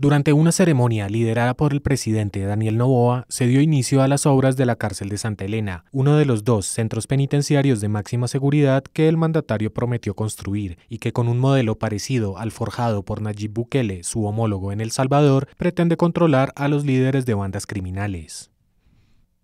Durante una ceremonia liderada por el presidente Daniel Novoa, se dio inicio a las obras de la cárcel de Santa Elena, uno de los dos centros penitenciarios de máxima seguridad que el mandatario prometió construir y que con un modelo parecido al forjado por Nayib Bukele, su homólogo en El Salvador, pretende controlar a los líderes de bandas criminales.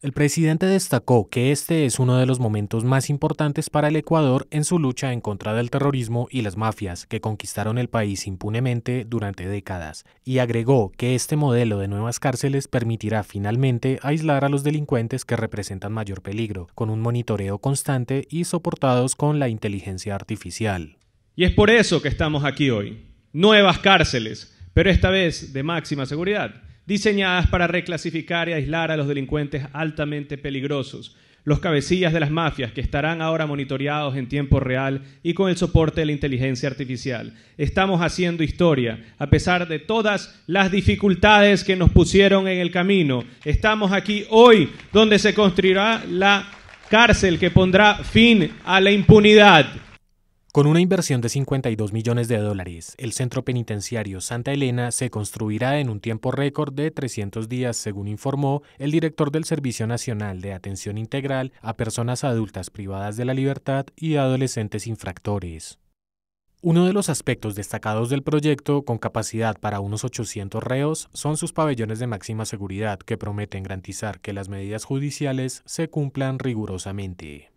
El presidente destacó que este es uno de los momentos más importantes para el Ecuador en su lucha en contra del terrorismo y las mafias que conquistaron el país impunemente durante décadas, y agregó que este modelo de nuevas cárceles permitirá finalmente aislar a los delincuentes que representan mayor peligro, con un monitoreo constante y soportados con la inteligencia artificial. Y es por eso que estamos aquí hoy. Nuevas cárceles, pero esta vez de máxima seguridad diseñadas para reclasificar y aislar a los delincuentes altamente peligrosos, los cabecillas de las mafias que estarán ahora monitoreados en tiempo real y con el soporte de la inteligencia artificial. Estamos haciendo historia, a pesar de todas las dificultades que nos pusieron en el camino. Estamos aquí hoy donde se construirá la cárcel que pondrá fin a la impunidad. Con una inversión de 52 millones de dólares, el centro penitenciario Santa Elena se construirá en un tiempo récord de 300 días, según informó el director del Servicio Nacional de Atención Integral a Personas Adultas Privadas de la Libertad y Adolescentes Infractores. Uno de los aspectos destacados del proyecto, con capacidad para unos 800 reos, son sus pabellones de máxima seguridad que prometen garantizar que las medidas judiciales se cumplan rigurosamente.